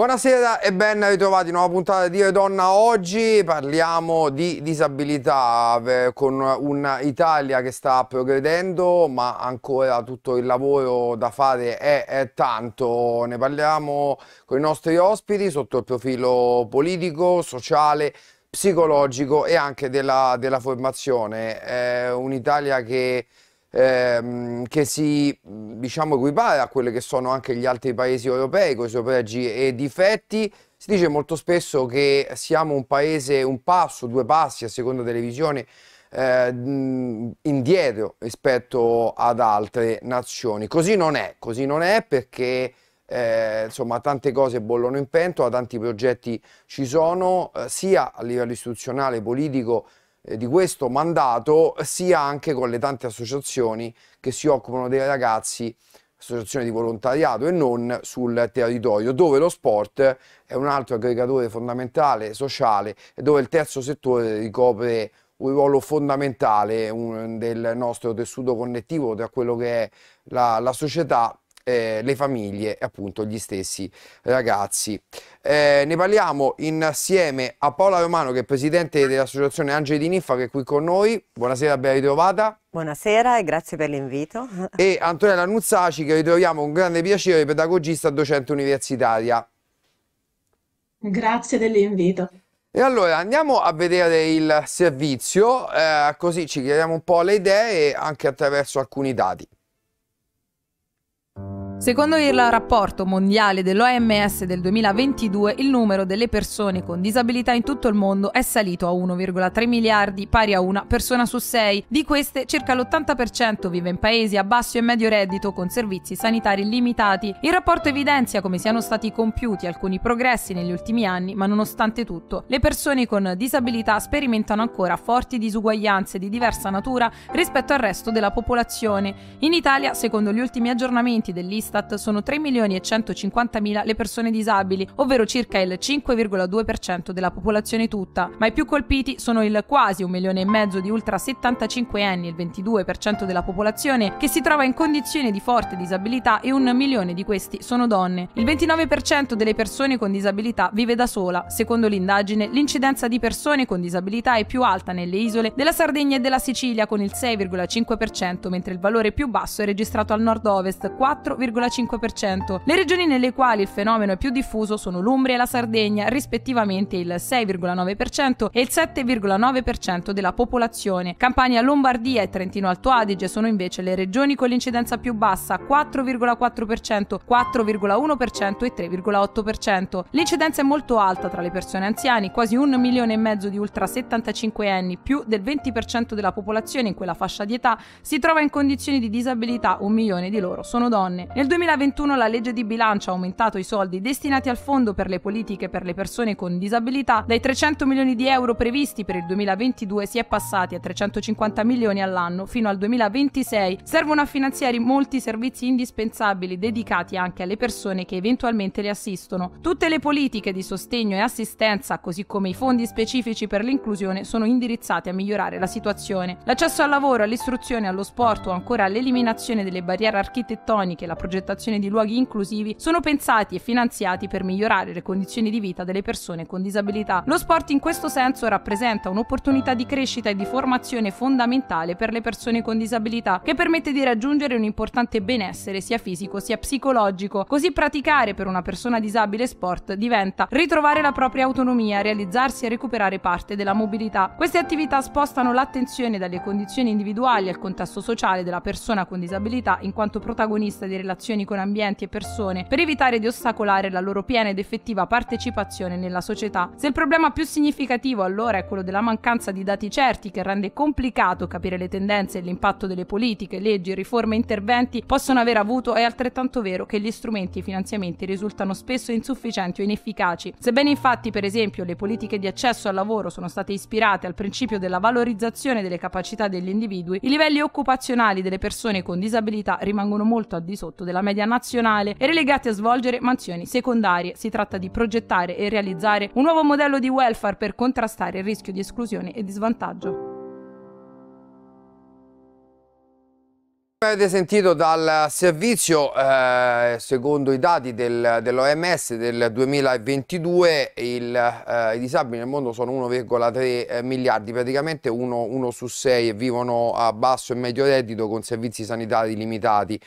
Buonasera e ben ritrovati, nuova puntata di Dire Donna. Oggi parliamo di disabilità eh, con un'Italia che sta progredendo, ma ancora tutto il lavoro da fare è, è, tanto. Ne parliamo con i nostri ospiti sotto il profilo politico, sociale, psicologico e anche della, della formazione. È un'Italia che ehm, che si diciamo, equipara a quelli che sono anche gli altri paesi europei con i suoi pregi e difetti. Si dice molto spesso che siamo un paese un passo, due passi a seconda delle visioni eh, indietro rispetto ad altre nazioni. Così non è, così non è perché eh, insomma tante cose bollono in pentola, tanti progetti ci sono eh, sia a livello istituzionale, politico, eh, di questo mandato sia anche con le tante associazioni che si occupano dei ragazzi, associazioni di volontariato e non sul territorio, dove lo sport è un altro aggregatore fondamentale sociale e dove il terzo settore ricopre un ruolo fondamentale del nostro tessuto connettivo tra quello che è la, la società eh, le famiglie e appunto gli stessi ragazzi. Eh, ne parliamo insieme a Paola Romano che è presidente dell'associazione Angeli di Niffa che è qui con noi. Buonasera, ben ritrovata. Buonasera e grazie per l'invito. E Antonella Nuzzaci che ritroviamo con grande piacere, pedagogista e docente universitaria. Grazie dell'invito. E allora andiamo a vedere il servizio, eh, così ci chiariamo un po' le idee anche attraverso alcuni dati. Secondo il rapporto mondiale dell'OMS del 2022, il numero delle persone con disabilità in tutto il mondo è salito a 1,3 miliardi, pari a una persona su sei. Di queste, circa l'80% vive in paesi a basso e medio reddito con servizi sanitari limitati. Il rapporto evidenzia come siano stati compiuti alcuni progressi negli ultimi anni, ma nonostante tutto, le persone con disabilità sperimentano ancora forti disuguaglianze di diversa natura rispetto al resto della popolazione. In Italia, secondo gli ultimi aggiornamenti dell'Istituto dell'Istat sono 3 milioni e 150 mila le persone disabili, ovvero circa il 5,2% della popolazione tutta, ma i più colpiti sono il quasi un milione e mezzo di ultra 75 anni, il 22% della popolazione, che si trova in condizioni di forte disabilità e un milione di questi sono donne. Il 29% delle persone con disabilità vive da sola. Secondo l'indagine, l'incidenza di persone con disabilità è più alta nelle isole della Sardegna e della Sicilia con il 6,5%, mentre il valore più basso è registrato al nord-ovest, 4,5%. Le regioni nelle quali il fenomeno è più diffuso sono l'Umbria e la Sardegna, rispettivamente il 6,9% e il 7,9% della popolazione. Campania, Lombardia e Trentino Alto Adige sono invece le regioni con l'incidenza più bassa, 4,4%, 4,1% e 3,8%. L'incidenza è molto alta tra le persone anziane, quasi un milione e mezzo di ultra 75 anni, più del 20% della popolazione in quella fascia di età si trova in condizioni di disabilità, un milione di loro sono donne. Nel 2021 la legge di bilancio ha aumentato i soldi destinati al fondo per le politiche per le persone con disabilità. Dai 300 milioni di euro previsti per il 2022 si è passati a 350 milioni all'anno fino al 2026. Servono a finanziare molti servizi indispensabili dedicati anche alle persone che eventualmente le assistono. Tutte le politiche di sostegno e assistenza, così come i fondi specifici per l'inclusione, sono indirizzate a migliorare la situazione. L'accesso al lavoro, all'istruzione, allo sport o ancora all'eliminazione delle barriere architettoniche, la progettazione progettazione di luoghi inclusivi sono pensati e finanziati per migliorare le condizioni di vita delle persone con disabilità. Lo sport in questo senso rappresenta un'opportunità di crescita e di formazione fondamentale per le persone con disabilità che permette di raggiungere un importante benessere sia fisico sia psicologico. Così praticare per una persona disabile sport diventa ritrovare la propria autonomia, realizzarsi e recuperare parte della mobilità. Queste attività spostano l'attenzione dalle condizioni individuali al contesto sociale della persona con disabilità in quanto protagonista di relazioni relazioni con ambienti e persone per evitare di ostacolare la loro piena ed effettiva partecipazione nella società. Se il problema più significativo allora è quello della mancanza di dati certi che rende complicato capire le tendenze e l'impatto delle politiche, leggi, riforme e interventi possono aver avuto, è altrettanto vero che gli strumenti e i finanziamenti risultano spesso insufficienti o inefficaci. Sebbene infatti per esempio le politiche di accesso al lavoro sono state ispirate al principio della valorizzazione delle capacità degli individui, i livelli occupazionali delle persone con disabilità rimangono molto al di sotto del della media nazionale e relegati a svolgere mansioni secondarie. Si tratta di progettare e realizzare un nuovo modello di welfare per contrastare il rischio di esclusione e di svantaggio. Come avete sentito dal servizio, eh, secondo i dati del, dell'OMS del 2022, il, eh, i disabili nel mondo sono 1,3 eh, miliardi, praticamente uno, uno su sei vivono a basso e medio reddito con servizi sanitari limitati.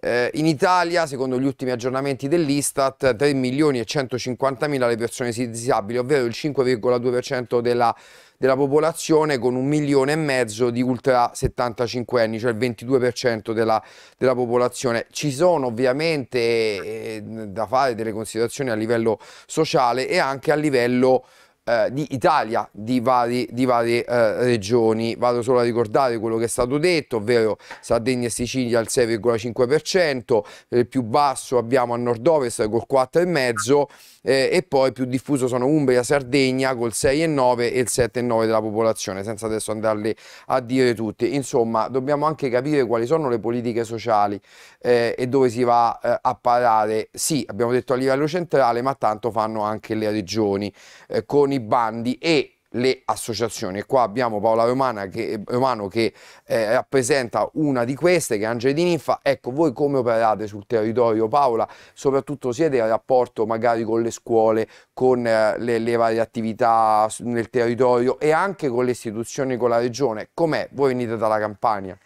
Eh, in Italia, secondo gli ultimi aggiornamenti dell'Istat, 3 milioni e 150 mila le persone disabili, ovvero il 5,2% della della popolazione con un milione e mezzo di ultra 75 anni, cioè il 22% della, della, popolazione. Ci sono ovviamente eh, da fare delle considerazioni a livello sociale e anche a livello eh, di Italia, di, vari, di varie eh, regioni. Vado solo a ricordare quello che è stato detto, ovvero Sardegna e Sicilia al 6,5%, il più basso abbiamo a nord-ovest col 4,5%, eh, e poi più diffuso sono Umbria, Sardegna col 6,9 e il 7,9 della popolazione, senza adesso andarli a dire tutti. Insomma, dobbiamo anche capire quali sono le politiche sociali eh, e dove si va eh, a parare. Sì, abbiamo detto a livello centrale, ma tanto fanno anche le regioni eh, con i bandi e le associazioni. E qua abbiamo Paola Romana che, Romano che eh, rappresenta una di queste, che è Angeli di Ninfa. Ecco, voi come operate sul territorio, Paola? Soprattutto siete a rapporto magari con le scuole, con eh, le, le, varie attività nel territorio e anche con le istituzioni, con la regione. Com'è? Voi venite dalla Campania?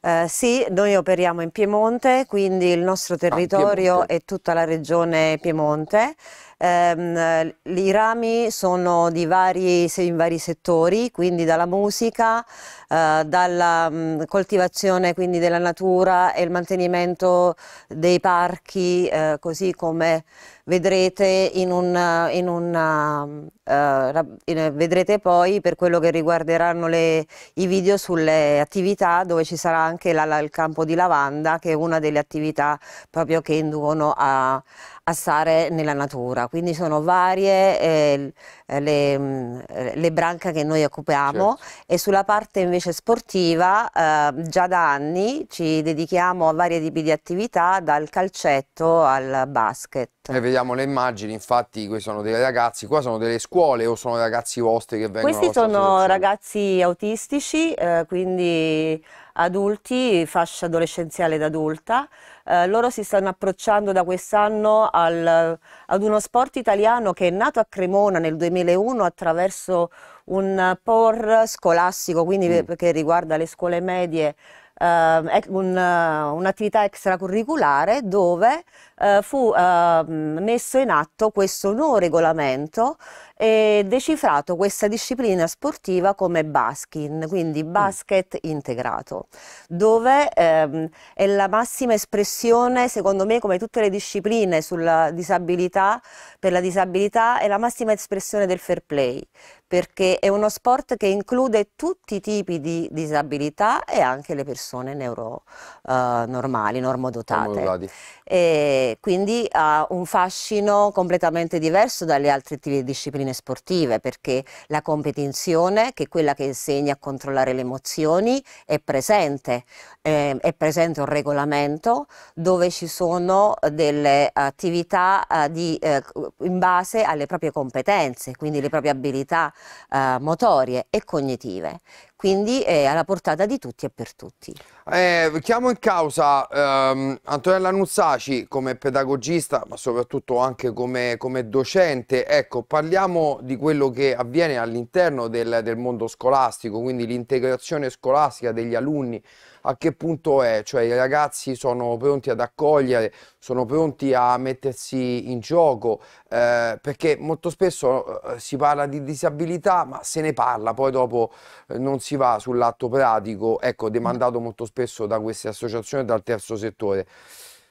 Eh, sì, noi operiamo in Piemonte, quindi il nostro ah, territorio ah, è tutta la regione Piemonte. Ehm, I rami sono vari, in vari settori, quindi dalla musica, eh, dalla mh, mm, coltivazione quindi, della natura e il mantenimento dei parchi, eh, così come vedrete, in un, in una, eh, vedrete poi per quello che riguarderanno le, i video sulle attività dove ci sarà anche la, la, il campo di lavanda che è una delle attività proprio che inducono a, a stare nella natura, quindi sono varie eh, le, mm, le, branche che noi occupiamo certo. e sulla parte invece sportiva eh, già da anni ci dedichiamo a vari tipi di attività dal calcetto al basket. E vediamo le immagini, infatti qui sono dei ragazzi, qua sono delle scuole o sono ragazzi vostri che vengono? Questi sono ragazzi autistici, eh, quindi adulti, fascia adolescenziale ed adulta, eh, loro si stanno approcciando da quest'anno al, ad uno sport italiano che è nato a Cremona nel 2001 attraverso un POR scolastico, quindi mm. che riguarda le scuole medie Ehm, eh, un'attività extracurriculare dove eh, fu eh, messo in atto questo nuovo regolamento e decifrato questa disciplina sportiva come baskin, quindi mm. basket mm. integrato, dove ehm, è la massima espressione, secondo me, come tutte le discipline sulla disabilità, per la disabilità, è la massima espressione del fair play, perché è uno sport che include tutti i tipi di disabilità e anche le persone neuro, uh, normali, normodotate. E quindi ha un fascino completamente diverso dalle altre discipline sportive perché la competizione, che è quella che insegna a controllare le emozioni, è presente. Eh, è presente un regolamento dove ci sono delle attività uh, di, uh, in base alle proprie competenze, quindi le proprie abilità eh, motorie e cognitive. Quindi è eh, alla portata di tutti e per tutti. Eh, chiamo in causa ehm, Antonella Nuzzaci come pedagogista, ma soprattutto anche come, come, docente. Ecco, parliamo di quello che avviene all'interno del, del mondo scolastico, quindi l'integrazione scolastica degli alunni a che punto è, cioè i ragazzi sono pronti ad accogliere, sono pronti a mettersi in gioco, eh, perché molto spesso eh, si parla di disabilità, ma se ne parla, poi dopo eh, non si va sull'atto pratico, ecco, demandato molto spesso da queste associazioni e dal terzo settore.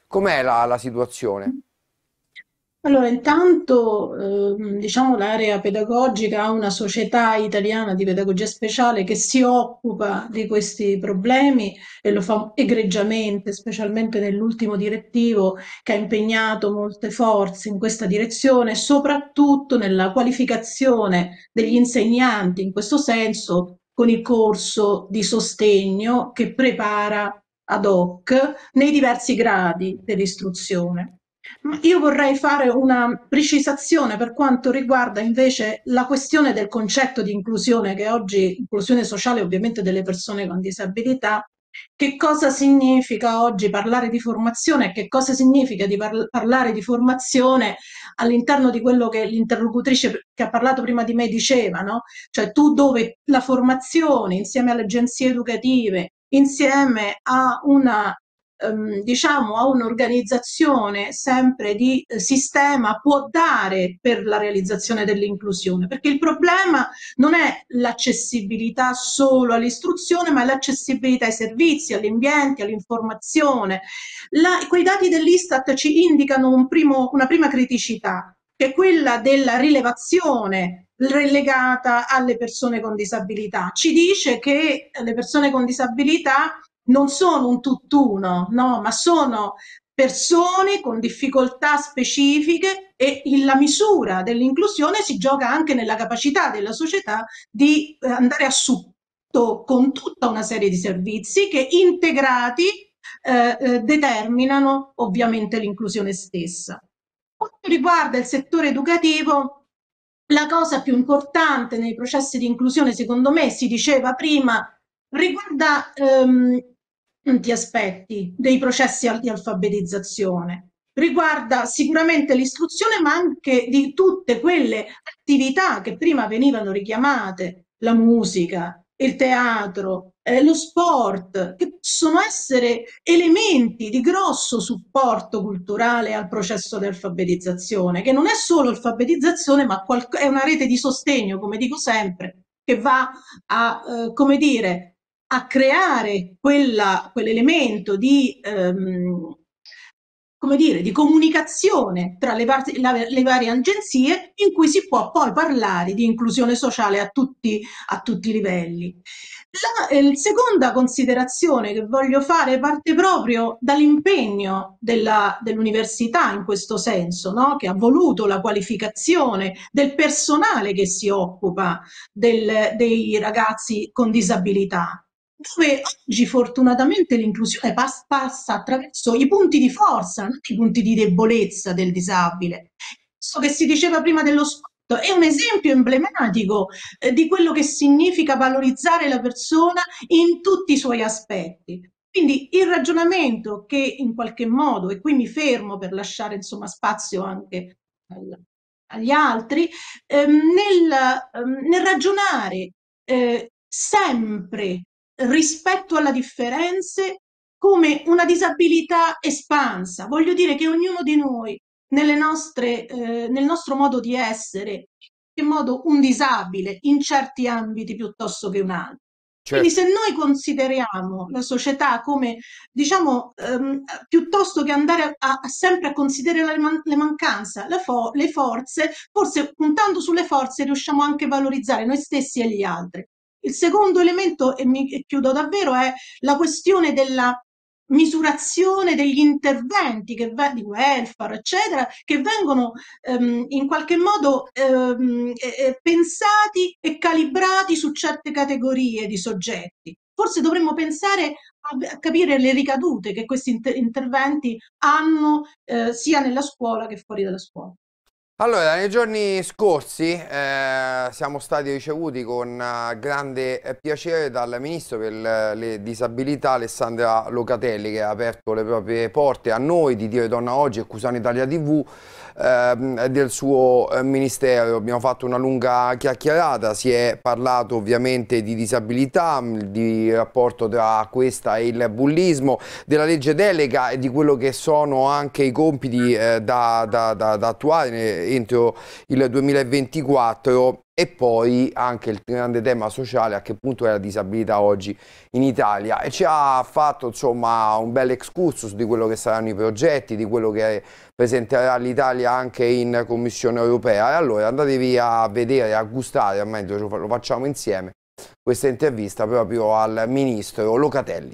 Com'è la, la situazione? Allora, intanto, ehm, diciamo, l'area pedagogica ha una società italiana di pedagogia speciale che si occupa di questi problemi e lo fa egregiamente, specialmente nell'ultimo direttivo che ha impegnato molte forze in questa direzione, soprattutto nella qualificazione degli insegnanti in questo senso con il corso di sostegno che prepara ad hoc nei diversi gradi dell'istruzione. Io vorrei fare una precisazione per quanto riguarda invece la questione del concetto di inclusione, che oggi inclusione sociale ovviamente delle persone con disabilità, che cosa significa oggi parlare di formazione e che cosa significa di par parlare di formazione all'interno di quello che l'interlocutrice che ha parlato prima di me diceva, no? Cioè tu dove la formazione insieme alle agenzie educative, insieme a una ehm, diciamo a un'organizzazione sempre di eh, sistema può dare per la realizzazione dell'inclusione, perché il problema non è l'accessibilità solo all'istruzione, ma è l'accessibilità ai servizi, agli ambienti, all'informazione. La, quei dati dell'Istat ci indicano un primo, una prima criticità, che è quella della rilevazione relegata alle persone con disabilità. Ci dice che le persone con disabilità non sono un tutt'uno, no? ma sono persone con difficoltà specifiche e la misura dell'inclusione si gioca anche nella capacità della società di eh, andare a supporto con tutta una serie di servizi che integrati eh, eh determinano ovviamente l'inclusione stessa. Quanto riguarda il settore educativo, la cosa più importante nei processi di inclusione, secondo me, si diceva prima, riguarda ehm, tanti aspetti dei processi di alfabetizzazione. Riguarda sicuramente l'istruzione, ma anche di tutte quelle attività che prima venivano richiamate, la musica, il teatro, eh, lo sport, che possono essere elementi di grosso supporto culturale al processo di alfabetizzazione, che non è solo alfabetizzazione, ma è una rete di sostegno, come dico sempre, che va a, eh, come dire, a creare quella, quell'elemento di, ehm, come dire, di comunicazione tra le, parti, la, le, varie agenzie in cui si può poi parlare di inclusione sociale a tutti, a tutti i livelli. La eh, seconda considerazione che voglio fare parte proprio dall'impegno dell'università in questo senso, no? che ha voluto la qualificazione del personale che si occupa del, dei ragazzi con disabilità dove oggi fortunatamente l'inclusione eh, passa, passa attraverso i punti di forza, non i punti di debolezza del disabile. Questo che si diceva prima dello sport è un esempio emblematico eh, di quello che significa valorizzare la persona in tutti i suoi aspetti. Quindi il ragionamento che in qualche modo, e qui mi fermo per lasciare insomma, spazio anche al, agli altri, ehm, nel, ehm, nel, ragionare eh, sempre rispetto alla differenze come una disabilità espansa. Voglio dire che ognuno di noi nostre, eh, nel nostro modo di essere, in qualche modo un disabile in certi ambiti piuttosto che un altro. Certo. Quindi se noi consideriamo la società come, diciamo, ehm, piuttosto che andare a, a sempre a considerare le, man- le mancanze, fo- le forze, forse puntando sulle forze riusciamo anche a valorizzare noi stessi e gli altri. Il secondo elemento, e, mi, e chiudo davvero, è la questione della misurazione degli interventi che di welfare, eccetera, che vengono ehm, in qualche modo ehm, eh, pensati e calibrati su certe categorie di soggetti. Forse dovremmo pensare a, a capire le ricadute che questi inter interventi hanno eh, sia nella scuola che fuori dalla scuola. Allora, nei giorni scorsi eh, siamo stati ricevuti con eh, grande eh, piacere dal Ministro per le Disabilità Alessandra Locatelli che ha aperto le proprie porte a noi di Dire Donna Oggi e Cusano Italia TV eh, del suo eh, ministero. Abbiamo fatto una lunga chiacchierata, si è parlato ovviamente di disabilità, mm, di rapporto tra questa e il bullismo, della legge delega e di quello che sono anche i compiti eh, da, da, da, da attuare entro il 2024 e poi anche il grande tema sociale a che punto è la disabilità oggi in Italia e ci ha fatto insomma un bel excursus di quello che saranno i progetti, di quello che presenterà l'Italia anche in Commissione Europea e allora andatevi a vedere, a gustare, a meglio lo facciamo insieme, questa intervista proprio al Ministro Locatelli.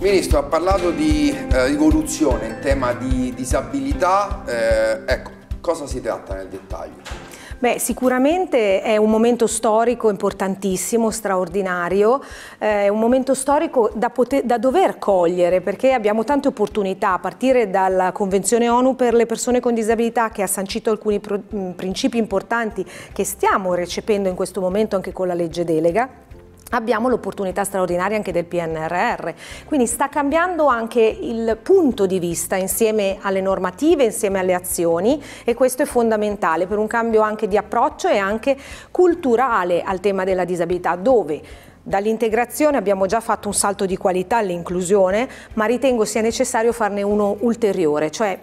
Ministro, ha parlato di eh, rivoluzione in tema di disabilità, eh, ecco, Cosa si tratta nel dettaglio? Beh, sicuramente è un momento storico importantissimo, straordinario, è eh, un momento storico da, poter, da, dover cogliere perché abbiamo tante opportunità a partire dalla Convenzione ONU per le persone con disabilità che ha sancito alcuni pro, principi importanti che stiamo recependo in questo momento anche con la legge delega Abbiamo l'opportunità straordinaria anche del PNRR, quindi sta cambiando anche il punto di vista insieme alle normative, insieme alle azioni e questo è fondamentale per un cambio anche di approccio e anche culturale al tema della disabilità, dove Dall'integrazione abbiamo già fatto un salto di qualità all'inclusione, ma ritengo sia necessario farne uno ulteriore, cioè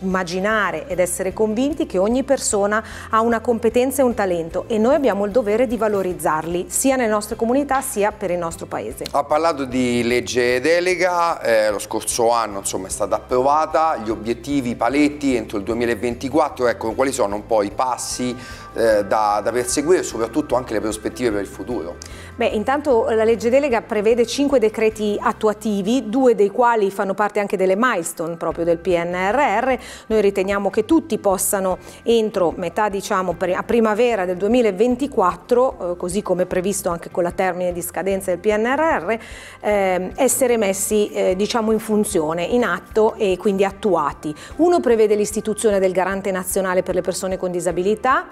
immaginare ed essere convinti che ogni persona ha una competenza e un talento e noi abbiamo il dovere di valorizzarli sia nelle nostre comunità sia per il nostro paese. Ha parlato di legge delega, eh, lo scorso anno insomma, è stata approvata, gli obiettivi, i paletti entro il 2024, ecco quali sono un po' i passi eh, da, da, perseguire e soprattutto anche le prospettive per il futuro? Beh, intanto eh, la legge delega prevede cinque decreti attuativi, due dei quali fanno parte anche delle milestone proprio del PNRR. Noi riteniamo che tutti possano entro metà, diciamo, a primavera del 2024, eh, così come previsto anche con la termine di scadenza del PNRR, eh, essere messi eh, diciamo in funzione, in atto e quindi attuati. Uno prevede l'istituzione del Garante Nazionale per le persone con disabilità,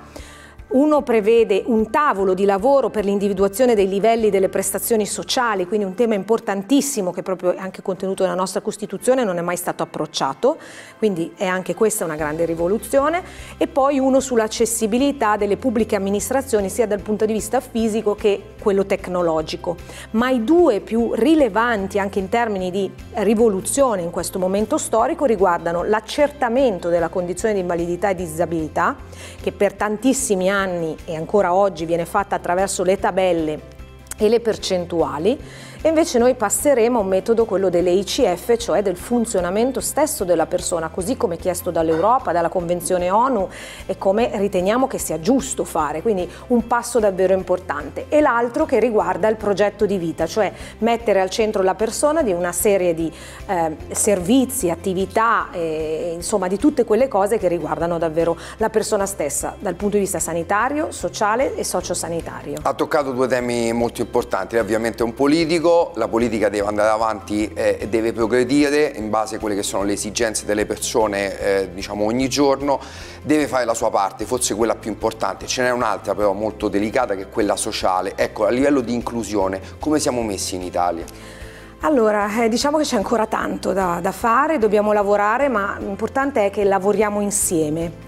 uno prevede un tavolo di lavoro per l'individuazione dei livelli delle prestazioni sociali, quindi un tema importantissimo che proprio è anche contenuto nella nostra Costituzione non è mai stato approcciato, quindi è anche questa una grande rivoluzione. E poi uno sull'accessibilità delle pubbliche amministrazioni sia dal punto di vista fisico che quello tecnologico. Ma i due più rilevanti anche in termini di rivoluzione in questo momento storico riguardano l'accertamento della condizione di invalidità e disabilità, che per tantissimi anni anni e ancora oggi viene fatta attraverso le tabelle e le percentuali invece noi passeremo a un metodo, quello delle ICF, cioè del funzionamento stesso della persona, così come chiesto dall'Europa, dalla Convenzione ONU e come riteniamo che sia giusto fare. Quindi un passo davvero importante. E l'altro che riguarda il progetto di vita, cioè mettere al centro la persona di una serie di eh, servizi, attività, eh, insomma di tutte quelle cose che riguardano davvero la persona stessa dal punto di vista sanitario, sociale e sociosanitario. Ha toccato due temi molto importanti, ovviamente un politico politico, la politica deve andare avanti eh, e deve progredire in base a quelle che sono le esigenze delle persone eh, diciamo ogni giorno, deve fare la sua parte, forse quella più importante, ce n'è un'altra però molto delicata che è quella sociale, ecco a livello di inclusione come siamo messi in Italia? Allora, eh, diciamo che c'è ancora tanto da, da fare, dobbiamo lavorare, ma l'importante è che lavoriamo insieme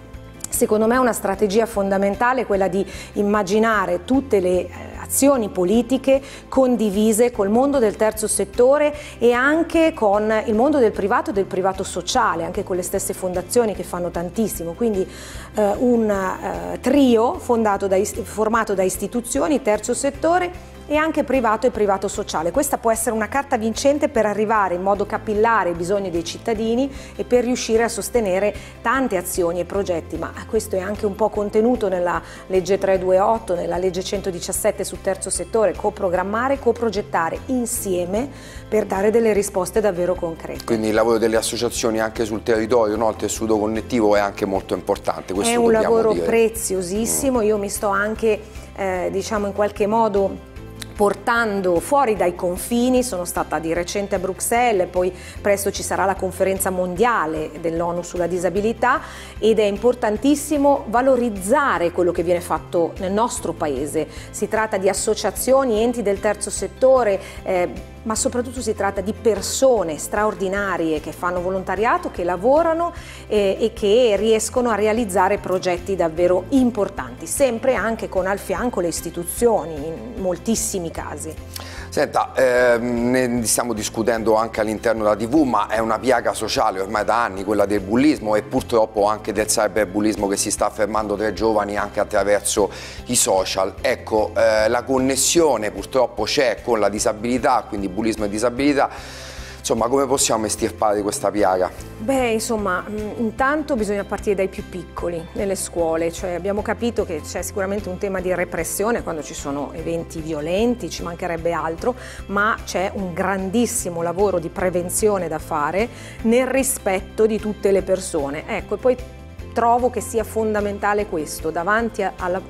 Secondo me è una strategia fondamentale quella di immaginare tutte le eh, azioni politiche condivise col mondo del terzo settore e anche con il mondo del privato e del privato sociale, anche con le stesse fondazioni che fanno tantissimo. Quindi eh, un eh, trio da, formato da istituzioni, terzo settore e anche privato e privato sociale. Questa può essere una carta vincente per arrivare in modo capillare ai bisogni dei cittadini e per riuscire a sostenere tante azioni e progetti, ma questo è anche un po' contenuto nella legge 328, nella legge 117 sul terzo settore, coprogrammare, coprogettare insieme per dare delle risposte davvero concrete. Quindi il lavoro delle associazioni anche sul territorio, no? il tessuto connettivo è anche molto importante. Questo è un lavoro dire. Mm. preziosissimo, mm. io mi sto anche eh, diciamo in qualche modo portando fuori dai confini, sono stata di recente a Bruxelles, poi presto ci sarà la conferenza mondiale dell'ONU sulla disabilità ed è importantissimo valorizzare quello che viene fatto nel nostro paese. Si tratta di associazioni, enti del terzo settore, eh, ma soprattutto si tratta di persone straordinarie che fanno volontariato, che lavorano eh, e che riescono a realizzare progetti davvero importanti, sempre anche con al fianco le istituzioni in moltissimi casi. Senta, eh, ne stiamo discutendo anche all'interno della TV, ma è una piaga sociale ormai da anni quella del bullismo e purtroppo anche del cyberbullismo che si sta affermando tra i giovani anche attraverso i social. Ecco, eh, la connessione purtroppo c'è con la disabilità, quindi bullismo e disabilità. Insomma, come possiamo estirpare questa piaga? Beh, insomma, mm, intanto bisogna partire dai più piccoli, nelle scuole. Cioè, abbiamo capito che c'è sicuramente un tema di repressione quando ci sono eventi violenti, ci mancherebbe altro, ma c'è un grandissimo lavoro di prevenzione da fare nel rispetto di tutte le persone. Ecco, e poi trovo che sia fondamentale questo, davanti alla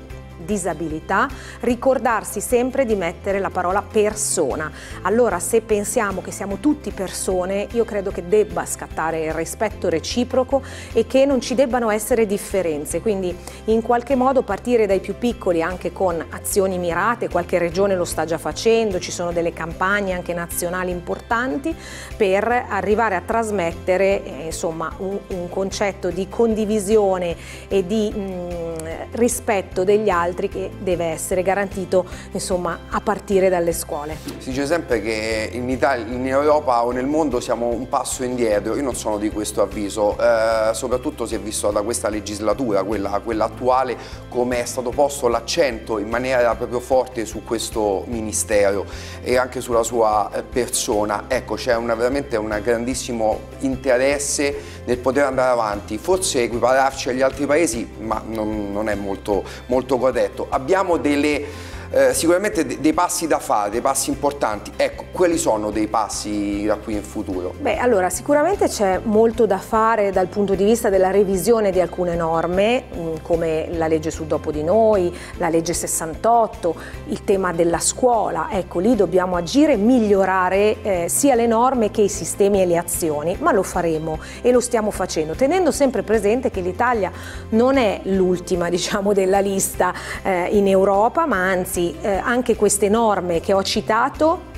disabilità, ricordarsi sempre di mettere la parola persona. Allora se pensiamo che siamo tutti persone, io credo che debba scattare il rispetto reciproco e che non ci debbano essere differenze, quindi in qualche modo partire dai più piccoli anche con azioni mirate, qualche regione lo sta già facendo, ci sono delle campagne anche nazionali importanti per arrivare a trasmettere eh, insomma, un, un, concetto di condivisione e di mh, mm, rispetto degli altri altri che deve essere garantito insomma, a partire dalle scuole. Si dice sempre che in Italia, in Europa o nel mondo siamo un passo indietro, io non sono di questo avviso, eh, soprattutto si è visto da questa legislatura, quella, quella attuale, come è stato posto l'accento in maniera proprio forte su questo ministero e anche sulla sua eh, persona. Ecco, c'è veramente un grandissimo interesse nel poter andare avanti, forse equipararci agli altri paesi, ma non, non è molto, molto corretto detto, abbiamo delle eh, sicuramente de dei passi da fare, dei passi importanti. Ecco, quali sono dei passi da qui in futuro? Beh, allora sicuramente c'è molto da fare dal punto di vista della revisione di alcune norme, mh, mm, come la legge sul dopo di noi, la legge 68, il tema della scuola. Ecco, lì dobbiamo agire, migliorare eh, sia le norme che i sistemi e le azioni, ma lo faremo e lo stiamo facendo, tenendo sempre presente che l'Italia non è l'ultima, diciamo, della lista eh, in Europa, ma anzi anzi eh, anche queste norme che ho citato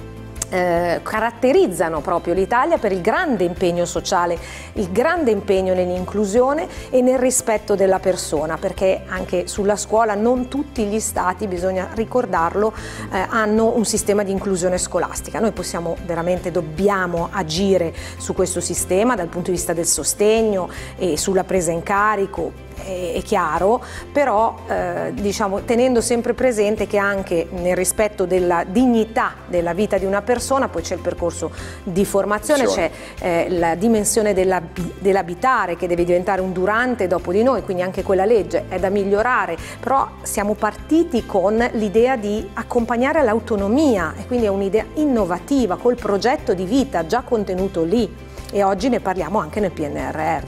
eh, caratterizzano proprio l'Italia per il grande impegno sociale, il grande impegno nell'inclusione e nel rispetto della persona, perché anche sulla scuola non tutti gli stati, bisogna ricordarlo, eh, hanno un sistema di inclusione scolastica. Noi possiamo veramente, dobbiamo agire su questo sistema dal punto di vista del sostegno e sulla presa in carico, è, chiaro, però eh, diciamo, tenendo sempre presente che anche nel rispetto della dignità della vita di una persona, poi c'è il percorso di formazione, c'è eh, la dimensione dell'abitare che deve diventare un durante dopo di noi, quindi anche quella legge è da migliorare, però siamo partiti con l'idea di accompagnare l'autonomia e quindi è un'idea innovativa col progetto di vita già contenuto lì e oggi ne parliamo anche nel PNRR.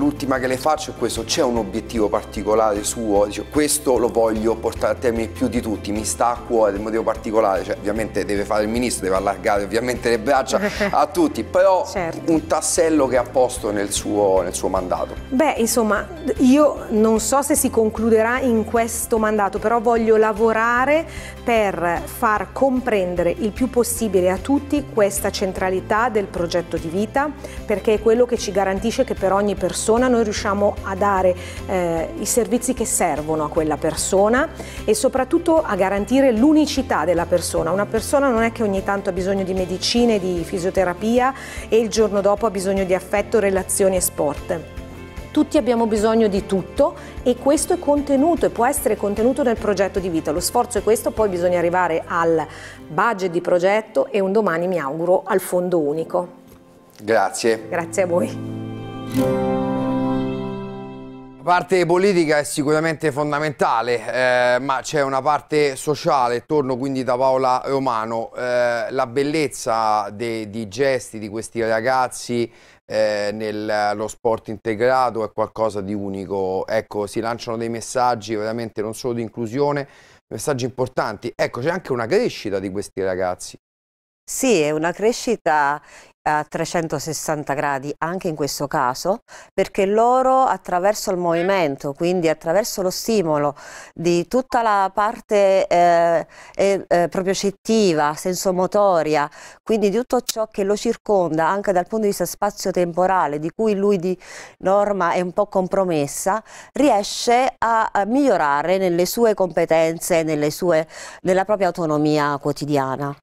L'ultima che le faccio è questo, c'è un obiettivo particolare suo, Dice, questo lo voglio portare a termine più di tutti, mi sta a cuore il motivo particolare, cioè, ovviamente deve fare il ministro, deve allargare ovviamente le braccia a tutti, però certo. un tassello che ha posto nel suo, nel suo mandato. Beh, insomma, io non so se si concluderà in questo mandato, però voglio lavorare per far comprendere il più possibile a tutti questa centralità del progetto di vita, perché è quello che ci garantisce che per ogni persona persona noi riusciamo a dare eh, i servizi che servono a quella persona e soprattutto a garantire l'unicità della persona. Una persona non è che ogni tanto ha bisogno di medicine, di fisioterapia e il giorno dopo ha bisogno di affetto, relazioni e sport. Tutti abbiamo bisogno di tutto e questo è contenuto e può essere contenuto nel progetto di vita. Lo sforzo è questo, poi bisogna arrivare al budget di progetto e un domani mi auguro al fondo unico. Grazie. Grazie a voi. La parte politica è sicuramente fondamentale, eh, ma c'è una parte sociale, torno quindi da Paola Romano, eh, la bellezza dei gesti di questi ragazzi eh, nello sport integrato è qualcosa di unico, ecco si lanciano dei messaggi veramente non solo di inclusione, messaggi importanti, ecco c'è anche una crescita di questi ragazzi. Sì, è una crescita a 360 gradi anche in questo caso perché loro attraverso il movimento quindi attraverso lo stimolo di tutta la parte eh, eh, propriocettiva sensomotoria quindi di tutto ciò che lo circonda anche dal punto di vista spazio-temporale di cui lui di norma è un po' compromessa riesce a, a migliorare nelle sue competenze nelle sue, nella propria autonomia quotidiana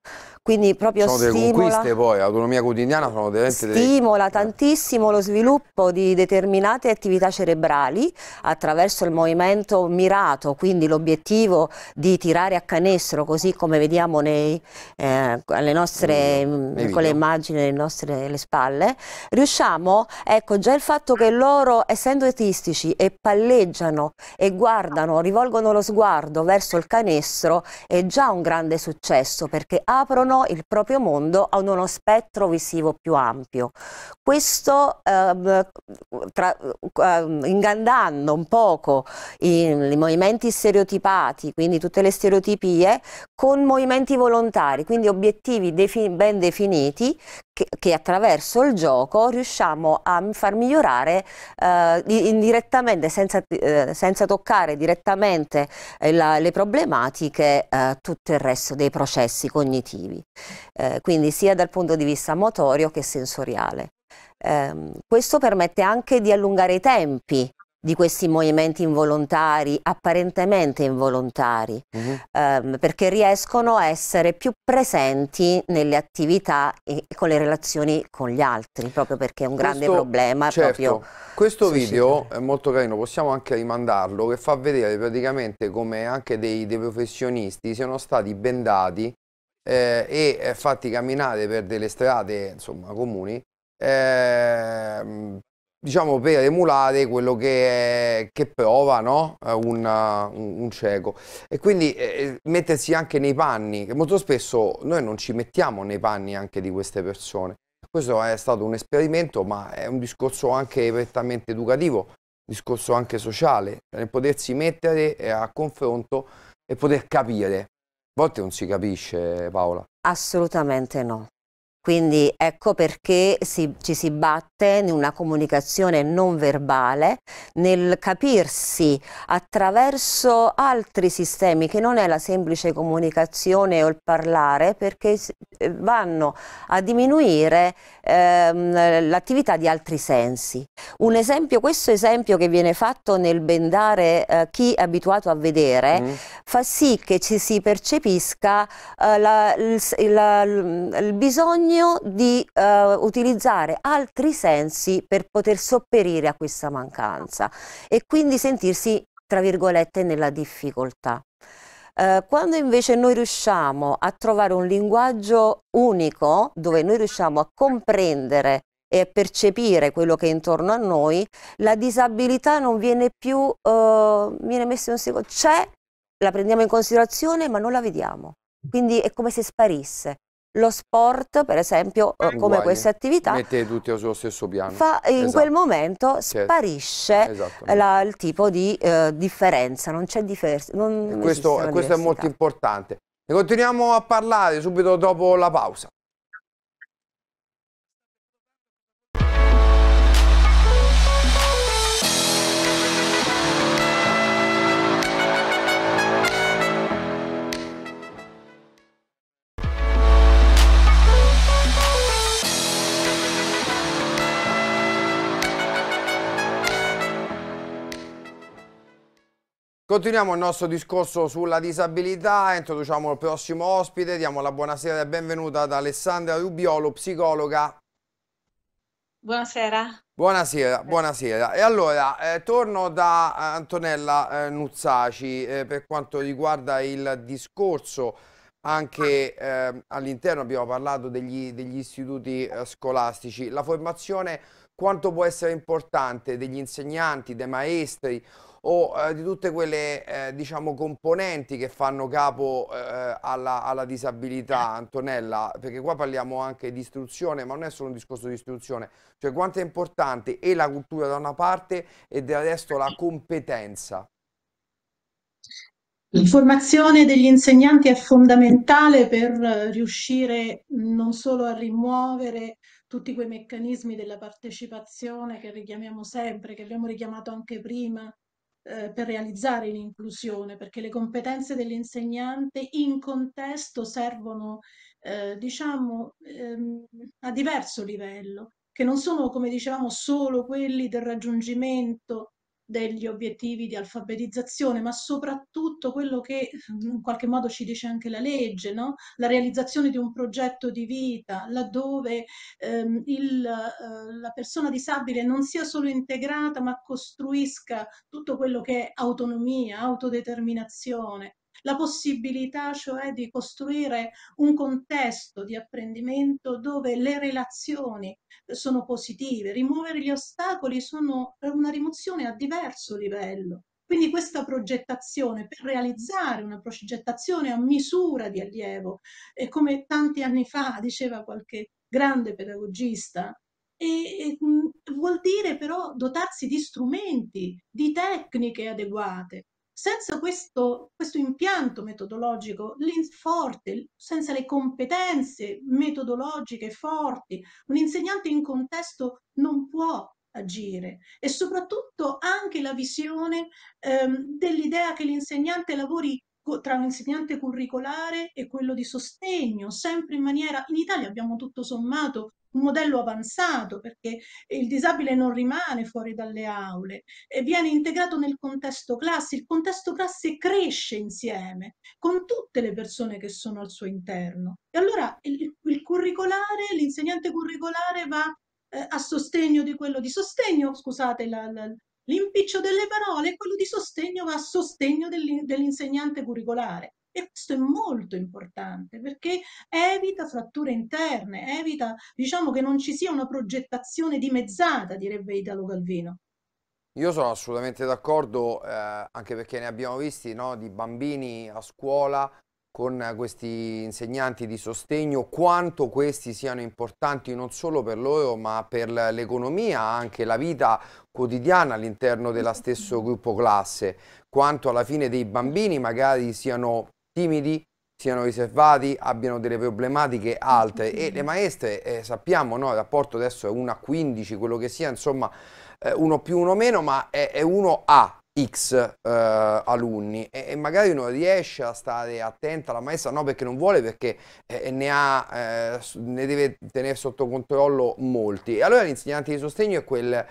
quindi proprio sono stimola, delle conquiste poi, l'autonomia quotidiana sono veramente Stimola eh. tantissimo lo sviluppo di determinate attività cerebrali attraverso il movimento mirato, quindi l'obiettivo di tirare a canestro, così come vediamo nei, eh, nostre, nei mm, con le immagini alle nostre spalle. Riusciamo, ecco già il fatto che loro essendo etistici e palleggiano e guardano, rivolgono lo sguardo verso il canestro è già un grande successo perché aprono aprono il proprio mondo ad uno spettro visivo più ampio. Questo ehm, tra, ehm, ingandando un poco i, i, movimenti stereotipati, quindi tutte le stereotipie, con movimenti volontari, quindi obiettivi defin ben definiti che, che, attraverso il gioco riusciamo a far migliorare eh, indirettamente, senza, eh, senza, toccare direttamente eh, la, le problematiche, eh, tutto il resto dei processi cognitivi, eh, quindi sia dal punto di vista motorio che sensoriale. Ehm, questo permette anche di allungare i tempi di questi movimenti involontari, apparentemente involontari, mm-hmm. ehm, perché riescono a essere più presenti nelle attività e con le relazioni con gli altri, proprio perché è un grande Questo, problema. Certo. Questo video è molto carino, possiamo anche rimandarlo, che fa vedere praticamente come anche dei, dei professionisti siano stati bendati eh, e eh, fatti camminare per delle strade insomma, comuni eh, diciamo per emulare quello che, è, che prova no? Eh, un, un, cieco e quindi eh, eh, mettersi anche nei panni che molto spesso noi non ci mettiamo nei panni anche di queste persone questo è stato un esperimento ma è un discorso anche prettamente educativo un discorso anche sociale cioè nel potersi mettere eh, a confronto e poter capire a volte non si capisce Paola assolutamente no quindi ecco perché si, ci si batte in una comunicazione non verbale, nel capirsi attraverso altri sistemi che non è la semplice comunicazione o il parlare, perché eh, vanno a diminuire ehm, l'attività di altri sensi. Un esempio, questo esempio che viene fatto nel bendare eh, chi è abituato a vedere, mm. fa sì che ci si percepisca eh, la, il, la, il bisogno bisogno di eh, utilizzare altri sensi per poter sopperire a questa mancanza e quindi sentirsi, tra virgolette, nella difficoltà. Eh, quando invece noi riusciamo a trovare un linguaggio unico, dove noi riusciamo a comprendere e a percepire quello che è intorno a noi, la disabilità non viene più, eh, viene messa in un secondo, c'è, la prendiamo in considerazione ma non la vediamo. Quindi è come se sparisse lo sport, per esempio, Uguali. Eh, come queste attività, mette tutti sullo stesso piano. Fa, in esatto. quel momento sparisce la, il tipo di eh, differenza, non c'è differenza. questo, questo è molto importante. Ne continuiamo a parlare subito dopo la pausa. Continuiamo il nostro discorso sulla disabilità, introduciamo il prossimo ospite, diamo la buonasera e benvenuta ad Alessandra Rubiolo, psicologa. Buonasera. Buonasera, buonasera. E allora, eh, torno da Antonella eh, Nuzzaci eh, per quanto riguarda il discorso anche eh, all'interno, abbiamo parlato degli, degli istituti eh, scolastici, la formazione quanto può essere importante degli insegnanti, dei maestri o eh, di tutte quelle eh, diciamo, componenti che fanno capo eh, alla, alla, disabilità, Antonella, perché qua parliamo anche di istruzione, ma non è solo un discorso di istruzione, cioè quanto è importante e la cultura da una parte e da adesso la competenza. L'informazione degli insegnanti è fondamentale per riuscire non solo a rimuovere tutti quei meccanismi della partecipazione che richiamiamo sempre, che abbiamo richiamato anche prima, eh, per realizzare l'inclusione, perché le competenze dell'insegnante in contesto servono, eh, diciamo, ehm, a diverso livello, che non sono, come dicevamo, solo quelli del raggiungimento degli obiettivi di alfabetizzazione, ma soprattutto quello che mm, in qualche modo ci dice anche la legge, no? la realizzazione di un progetto di vita, laddove ehm, il, eh, la persona disabile non sia solo integrata, ma costruisca tutto quello che è autonomia, autodeterminazione la possibilità cioè di costruire un contesto di apprendimento dove le relazioni eh, sono positive, rimuovere gli ostacoli sono eh, una rimozione a diverso livello. Quindi questa progettazione, per realizzare una progettazione a misura di allievo, e come tanti anni fa diceva qualche grande pedagogista, e, e, mm, vuol dire però dotarsi di strumenti, di tecniche adeguate. Senza questo, questo impianto metodologico forte, senza le competenze metodologiche forti, un insegnante in contesto non può agire e soprattutto anche la visione ehm, dell'idea che l'insegnante lavori tra un insegnante curricolare e quello di sostegno, sempre in maniera, in Italia abbiamo tutto sommato un modello avanzato perché il disabile non rimane fuori dalle aule e viene integrato nel contesto classe, il contesto classe cresce insieme con tutte le persone che sono al suo interno. E allora il, il curricolare, l'insegnante curricolare va eh, a sostegno di quello di sostegno, scusate la, la, l'impiccio delle parole, quello di sostegno va a sostegno dell'insegnante curricolare. E questo è molto importante perché evita fratture interne, evita, diciamo, che non ci sia una progettazione dimezzata, direbbe Italo Calvino. Io sono assolutamente d'accordo, eh, anche perché ne abbiamo visti no, di bambini a scuola con questi insegnanti di sostegno, quanto questi siano importanti non solo per loro ma per l'economia, anche la vita quotidiana all'interno della stesso gruppo classe, quanto alla fine dei bambini magari siano timidi, siano riservati, abbiano delle problematiche alte e le mhm. maestre eh, sappiamo, no, il rapporto adesso è 1 a 15, quello che sia, insomma 1 eh, più uno meno, ma è, è 1 a X eh, alunni e, e, magari uno riesce a stare attenta alla maestra, no perché non vuole, perché eh, ne, ha, eh, ne deve tenere sotto controllo molti. E allora l'insegnante di sostegno è quel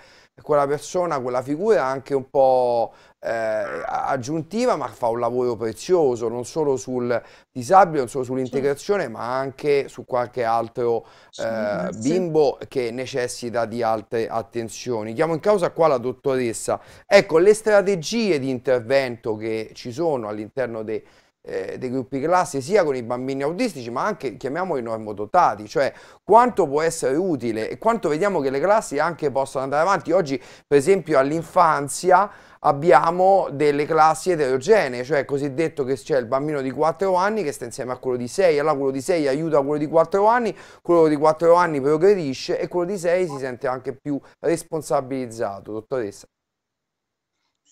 quella persona, quella figura anche un po' eh, aggiuntiva, ma fa un lavoro prezioso non solo sul disabile, non solo sull'integrazione, certo. ma anche su qualche altro eh, bimbo che necessita di altre attenzioni. Chiamo in causa qua la dottoressa. Ecco, le strategie di intervento che ci sono all'interno dei eh, dei gruppi classi sia con i bambini autistici ma anche chiamiamoli normodotati, cioè quanto può essere utile e quanto vediamo che le classi anche possono andare avanti. Oggi per esempio all'infanzia abbiamo delle classi eterogenee, cioè cosiddetto che c'è il bambino di 4 anni che sta insieme a quello di 6, allora quello di 6 aiuta quello di 4 anni, quello di 4 anni progredisce e quello di 6 si sente anche più responsabilizzato, dottoressa.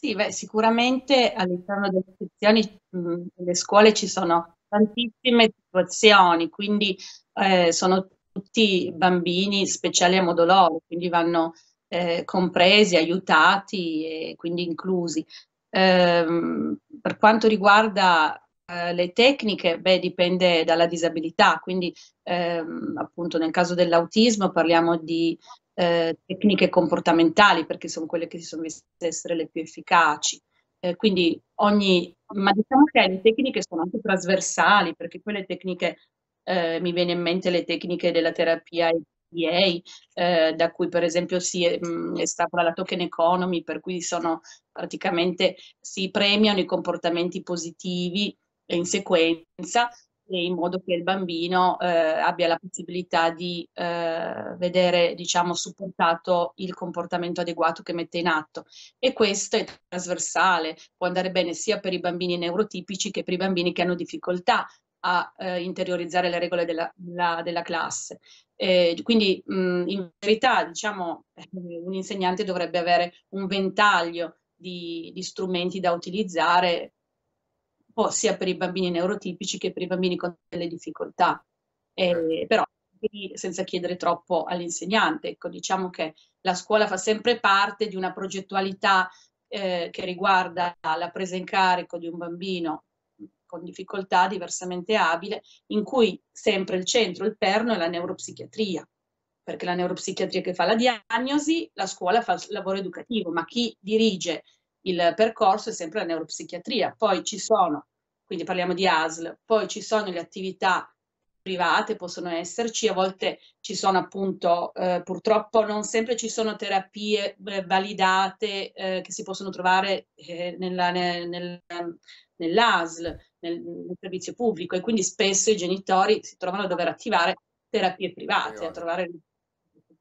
Sì, beh, sicuramente all'interno delle sezioni delle scuole ci sono tantissime situazioni, quindi eh, sono tutti bambini speciali a modo loro, quindi vanno eh, compresi, aiutati e quindi inclusi. Eh, per quanto riguarda eh, le tecniche, beh, dipende dalla disabilità, quindi ehm, appunto nel caso dell'autismo parliamo di eh, tecniche comportamentali perché sono quelle che si sono viste essere le più efficaci. Eh, quindi ogni, ma diciamo che le tecniche sono anche trasversali perché quelle tecniche, eh, mi viene in mente le tecniche della terapia EPA, eh, da cui per esempio si è, mm, stata la token economy, per cui sono praticamente si premiano i comportamenti positivi in sequenza in modo che il bambino eh, abbia la possibilità di eh, vedere, diciamo, supportato il comportamento adeguato che mette in atto. E questo è trasversale, può andare bene sia per i bambini neurotipici che per i bambini che hanno difficoltà a eh, interiorizzare le regole della, la, della classe. Eh, quindi mh, in verità, diciamo, eh, un insegnante dovrebbe avere un ventaglio di, di strumenti da utilizzare sviluppo sia per i bambini neurotipici che per i bambini con delle difficoltà. Eh, certo. però senza chiedere troppo all'insegnante. Ecco, diciamo che la scuola fa sempre parte di una progettualità eh, che riguarda la presa in carico di un bambino con difficoltà diversamente abile, in cui sempre il centro, il perno è la neuropsichiatria, perché la neuropsichiatria che fa la diagnosi, la scuola fa il lavoro educativo, ma chi dirige il percorso è sempre la neuropsichiatria, poi ci sono, quindi parliamo di ASL, poi ci sono le attività private, possono esserci, a volte ci sono appunto, eh, purtroppo non sempre ci sono terapie eh, validate eh, che si possono trovare eh, nella, nel, nel, nell'ASL, nel, nel, servizio pubblico e quindi spesso i genitori si trovano a dover attivare terapie private, a trovare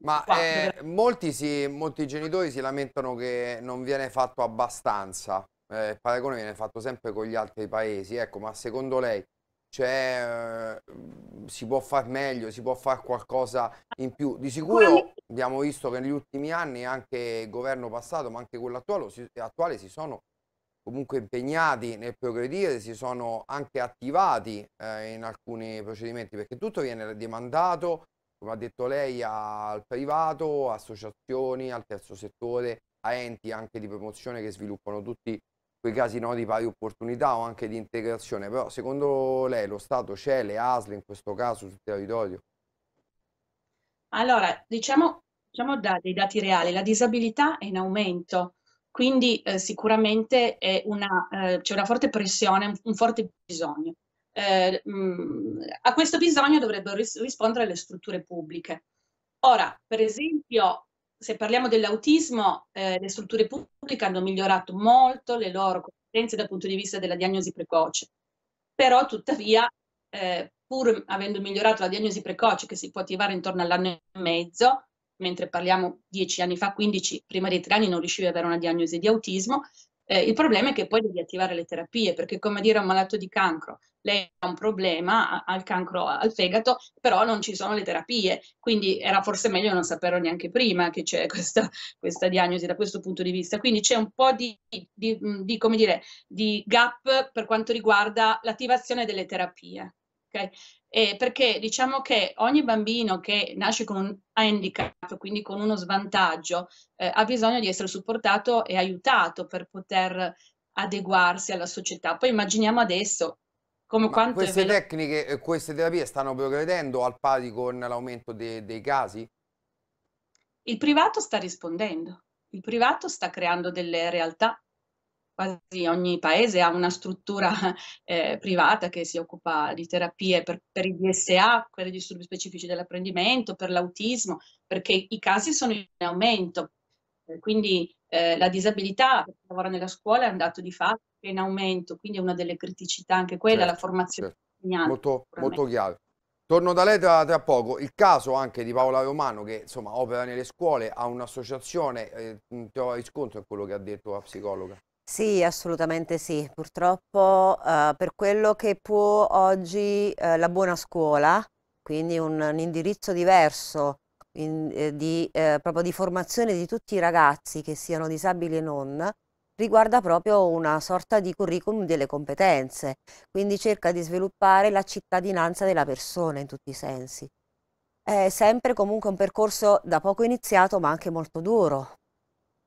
ma eh, molti, si, molti, genitori si lamentano che non viene fatto abbastanza, eh, il paragone viene fatto sempre con gli altri paesi, ecco, ma secondo lei cioè, eh, si può far meglio, si può fare qualcosa in più? Di sicuro abbiamo visto che negli ultimi anni anche il governo passato, ma anche quello attuale si, attuale, si sono comunque impegnati nel progredire, si sono anche attivati eh, in alcuni procedimenti, perché tutto viene demandato come ha detto lei, al privato, associazioni, al terzo settore, a enti anche di promozione che sviluppano tutti quei casi no, di pari opportunità o anche di integrazione, però secondo lei lo Stato c'è, le ASL in questo caso sul territorio? Allora, diciamo, diciamo da dei dati reali, la disabilità è in aumento, quindi eh, sicuramente c'è una, eh, una forte pressione, un, un forte bisogno eh, mm, a questo bisogno dovrebbero ris- rispondere le strutture pubbliche. Ora, per esempio, se parliamo dell'autismo, eh, le strutture pubbliche hanno migliorato molto le loro competenze dal punto di vista della diagnosi precoce, però tuttavia, eh, pur avendo migliorato la diagnosi precoce che si può attivare intorno all'anno e mezzo, mentre parliamo dieci anni fa, 15, prima dei tre anni non riuscivi ad avere una diagnosi di autismo, eh, il problema è che poi devi attivare le terapie, perché come dire a un malato di cancro, lei ha un problema al cancro al fegato, però non ci sono le terapie, quindi era forse meglio non saperlo neanche prima che c'è questa, questa diagnosi da questo punto di vista. Quindi c'è un po' di, di, di, dire, di gap per quanto riguarda l'attivazione delle terapie. Okay? Eh, perché diciamo che ogni bambino che nasce con un handicap, quindi con uno svantaggio, eh, ha bisogno di essere supportato e aiutato per poter adeguarsi alla società. Poi immaginiamo adesso come quanto... Ma queste tecniche, eh, queste terapie stanno progredendo al pari con l'aumento de dei casi? Il privato sta rispondendo, il privato sta creando delle realtà quasi ogni paese ha una struttura eh, privata che si occupa di terapie per, per i DSA, per i disturbi specifici dell'apprendimento, per l'autismo, perché i casi sono in aumento. Eh, quindi eh, la disabilità, per chi lavora nella scuola, è un dato di fatto che è in aumento, quindi è una delle criticità anche quella, certo, la formazione. Certo. molto, molto chiaro. Torno da lei tra, tra, poco. Il caso anche di Paola Romano, che insomma opera nelle scuole, ha un'associazione, eh, trova riscontro a quello che ha detto la psicologa. Sì, assolutamente sì. Purtroppo, eh, per quello che può oggi eh, la buona scuola, quindi un, un indirizzo diverso in, eh, di, eh, proprio di formazione di tutti i ragazzi che siano disabili e non, riguarda proprio una sorta di curriculum delle competenze, quindi cerca di sviluppare la cittadinanza della persona in tutti i sensi. È sempre comunque un percorso da poco iniziato ma anche molto duro,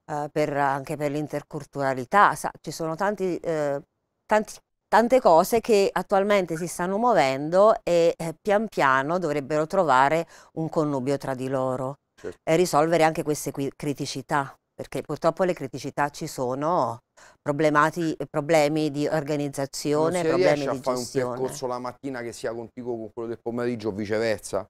eh, per, anche per l'interculturalità, Sa, ci sono tanti, eh, tanti, tante cose che attualmente si stanno muovendo e eh, pian piano dovrebbero trovare un connubio tra di loro certo. e risolvere anche queste criticità, perché purtroppo le criticità ci sono, problemi di organizzazione, non si problemi di gestione. a fare un percorso la mattina che sia contigo con quello del pomeriggio o viceversa?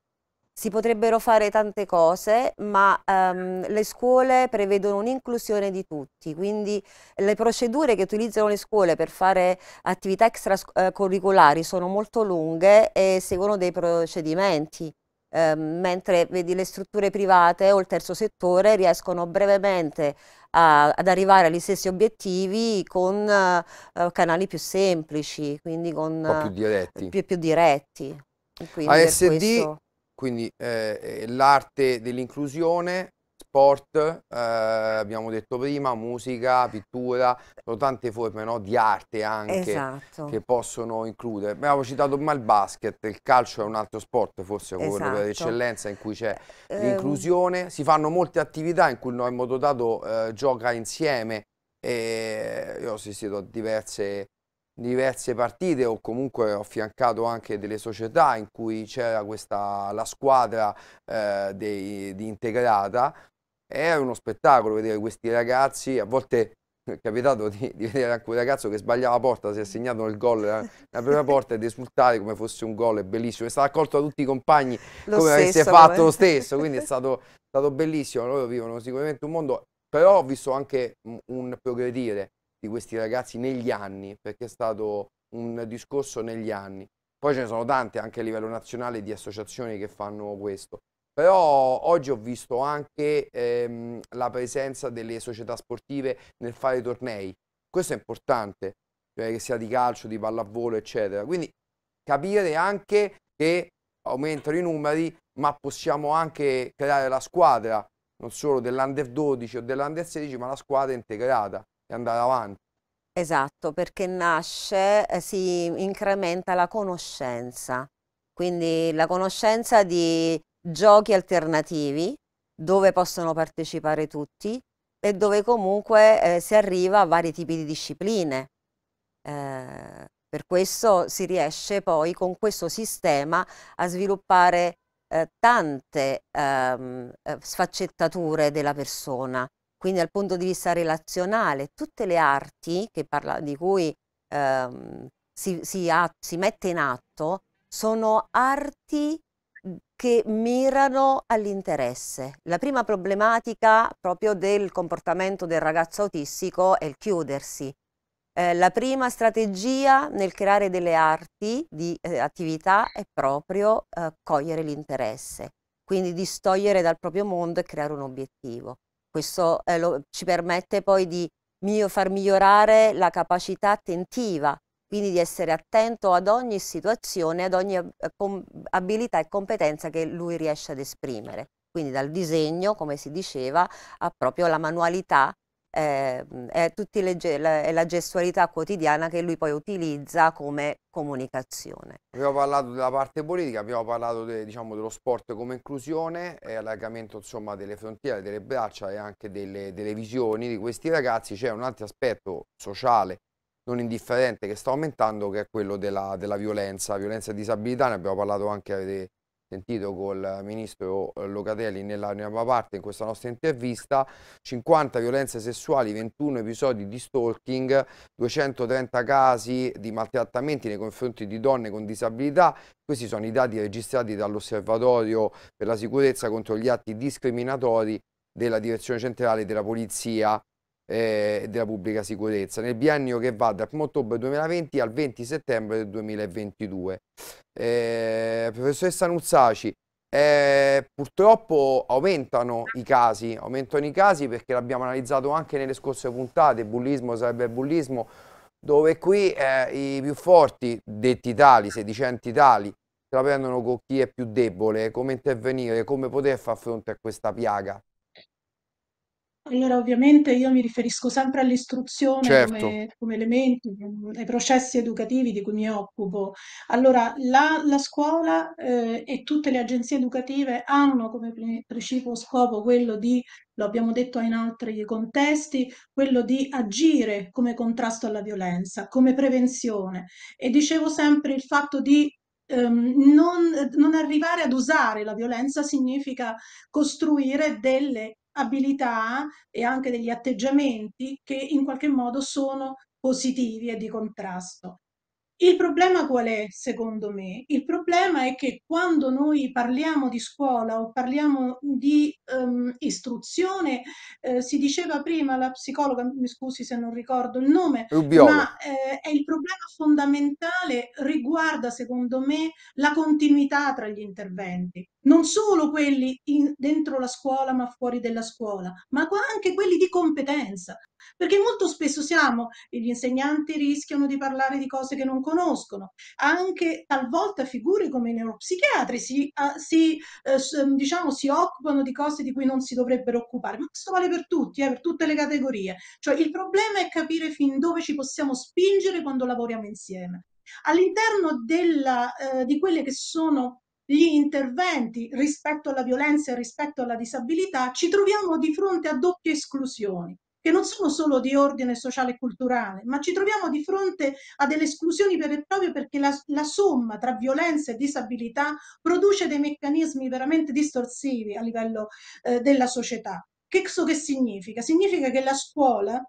Si potrebbero fare tante cose, ma ehm, le scuole prevedono un'inclusione di tutti, quindi le procedure che utilizzano le scuole per fare attività extracurricolari eh, sono molto lunghe e seguono dei procedimenti. Eh, mentre vedi, le strutture private o il terzo settore riescono brevemente a, ad arrivare agli stessi obiettivi con uh, canali più semplici, quindi con più diretti. Più, più diretti. ASD quindi eh, eh, l'arte dell'inclusione, sport, eh, abbiamo detto prima, musica, pittura, sono tante forme no, di arte anche esatto. che possono includere. Abbiamo citato prima il basket, il calcio è un altro sport forse esatto. per eccellenza in cui c'è eh, ehm l'inclusione, si fanno molte attività in cui il motodato eh, gioca insieme, e eh, io ho assistito a diverse diverse partite o comunque ho affiancato anche delle società in cui c'era questa la squadra eh, dei, di integrata è uno spettacolo vedere questi ragazzi a volte è capitato di, di, vedere anche un ragazzo che sbagliava la porta, si è segnato il gol eh, la prima porta ed esultare come fosse un gol, è bellissimo, è stato accolto da tutti i compagni lo come avesse fatto lo stesso, quindi è stato, stato bellissimo, loro vivono sicuramente un mondo, però ho visto anche un progredire, di questi ragazzi negli anni, perché è stato un discorso negli anni. Poi ce ne sono tante anche a livello nazionale di associazioni che fanno questo. Però oggi ho visto anche ehm, la presenza delle società sportive nel fare tornei. Questo è importante, cioè che sia di calcio, di pallavolo, eccetera. Quindi capire anche che aumentano i numeri, ma possiamo anche creare la squadra, non solo dell'under 12 o dell'under 16, ma la squadra integrata e andare avanti. Esatto, perché nasce, eh, si incrementa la conoscenza, quindi la conoscenza di giochi alternativi dove possono partecipare tutti e dove comunque eh, si arriva a vari tipi di discipline. Eh, per questo si riesce poi con questo sistema a sviluppare eh, tante ehm, eh, sfaccettature della persona quindi dal punto di vista relazionale, tutte le arti parla, di cui ehm, si, si, a, si mette in atto sono arti mhmm, che mirano all'interesse. La prima problematica proprio del comportamento del ragazzo autistico è il chiudersi. Eh, la prima strategia nel creare delle arti di eh, attività è proprio eh, cogliere l'interesse, quindi distogliere dal proprio mondo e creare un obiettivo. Questo eh, lo, ci permette poi di mio, far migliorare la capacità attentiva, quindi di essere attento ad ogni situazione, ad ogni eh, abilità e competenza che lui riesce ad esprimere. Quindi dal disegno, come si diceva, a proprio la manualità eh, è, le, la, è, la, gestualità quotidiana che lui poi utilizza come comunicazione. Abbiamo parlato della parte politica, abbiamo parlato de, diciamo, dello sport come inclusione e allargamento insomma, delle frontiere, delle braccia e anche delle, delle visioni di questi ragazzi. C'è un altro aspetto sociale non indifferente che sta aumentando che è quello della, della violenza, violenza e disabilità, ne abbiamo parlato anche eh, sentito col ministro Locatelli nella prima parte in questa nostra intervista, 50 violenze sessuali, 21 episodi di stalking, 230 casi di maltrattamenti nei confronti di donne con disabilità. Questi sono i dati registrati dall'Osservatorio per la sicurezza contro gli atti discriminatori della Direzione Centrale della Polizia eh, della pubblica sicurezza nel biennio che va dal 1 ottobre 2020 al 20 settembre 2022. Eh, professoressa Nuzzaci, eh, purtroppo aumentano i casi, aumentano i casi perché l'abbiamo analizzato anche nelle scorse puntate, bullismo, cyberbullismo, dove qui eh, i più forti, detti tali, sedicenti tali, se la prendono con chi è più debole, come intervenire, come poter far fronte a questa piaga. Allora, ovviamente io mi riferisco sempre all'istruzione Certo. come, come elemento, ai processi educativi di cui mi occupo. Allora, la, la scuola, eh, e tutte le agenzie educative hanno come principio scopo quello di, lo abbiamo detto in altri contesti, quello di agire come contrasto alla violenza, come prevenzione. E dicevo sempre il fatto di ehm, non non arrivare ad usare la violenza significa costruire delle abilità e anche degli atteggiamenti che in qualche modo sono positivi e di contrasto. Il problema qual è, secondo me? Il problema è che quando noi parliamo di scuola o parliamo di um, istruzione, eh, si diceva prima la psicologa, mi scusi se non ricordo il nome, Rubiolo. ma eh, è il problema fondamentale riguarda, secondo me, la continuità tra gli interventi non solo quelli in, dentro la scuola ma fuori della scuola, ma anche quelli di competenza, perché molto spesso siamo, gli insegnanti rischiano di parlare di cose che non conoscono, anche talvolta figure come i neuropsichiatri si, uh, si, uh, diciamo, si occupano di cose di cui non si dovrebbero occupare, ma questo vale per tutti, eh, per tutte le categorie, cioè il problema è capire fin dove ci possiamo spingere quando lavoriamo insieme. All'interno della, uh, di quelle che sono gli interventi rispetto alla violenza e rispetto alla disabilità, ci troviamo di fronte a doppie esclusioni che non sono solo di ordine sociale e culturale, ma ci troviamo di fronte a delle esclusioni vere e proprie perché la, la, somma tra violenza e disabilità produce dei meccanismi veramente distorsivi a livello eh, della società. Che, so che significa? Significa che la scuola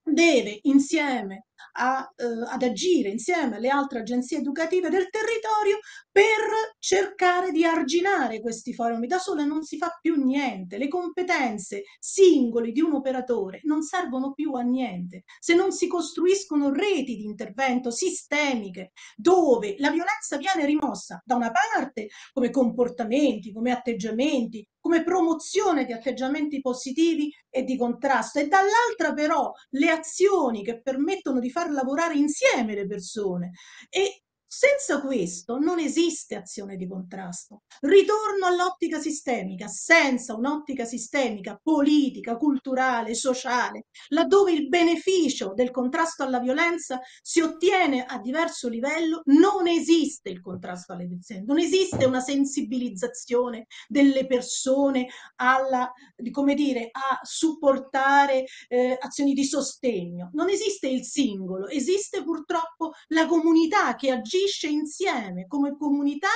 deve insieme a, eh, ad agire insieme alle altre agenzie educative del territorio per cercare di arginare questi forum. Da sole non si fa più niente, le competenze singole di un operatore non servono più a niente se non si costruiscono reti di intervento sistemiche dove la violenza viene rimossa da una parte come comportamenti, come atteggiamenti, come promozione di atteggiamenti positivi e di contrasto e dall'altra però le azioni che permettono di di far lavorare insieme le persone e senza questo non esiste azione di contrasto. Ritorno all'ottica sistemica. Senza un'ottica sistemica politica, culturale, sociale, laddove il beneficio del contrasto alla violenza si ottiene a diverso livello, non esiste il contrasto alle violenze, non esiste una sensibilizzazione delle persone alla, dire, a supportare eh, azioni di sostegno. Non esiste il singolo, esiste purtroppo la comunità che agisce agisce insieme come comunità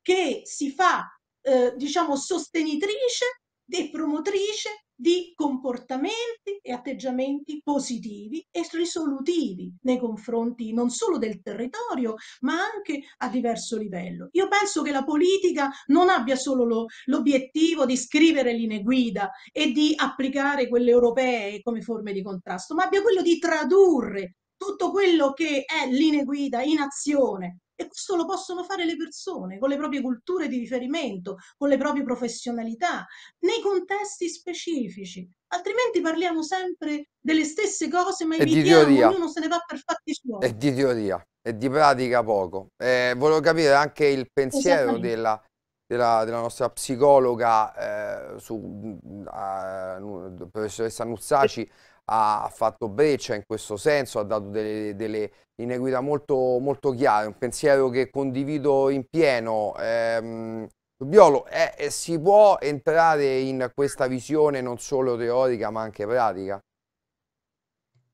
che si fa, eh, diciamo, sostenitrice e promotrice di comportamenti e atteggiamenti positivi e risolutivi nei confronti non solo del territorio, ma anche a diverso livello. Io penso che la politica non abbia solo l'obiettivo di scrivere linee guida e di applicare quelle europee come forme di contrasto, ma abbia quello di tradurre tutto quello che è linee guida in azione. E questo lo possono fare le persone con le proprie culture di riferimento, con le proprie professionalità, nei contesti specifici. Altrimenti parliamo sempre delle stesse cose, ma evitiamo, ognuno se ne va per fatti suoi. E di teoria, e di pratica poco. Eh, volevo capire anche il pensiero della, della, della, nostra psicologa, eh, su, uh, professoressa Nuzzaci, ha fatto breccia in questo senso, ha dato delle, delle linee guida molto, molto chiare, un pensiero che condivido in pieno. Ehm, Biolo, eh, eh, si può entrare in questa visione non solo teorica ma anche pratica?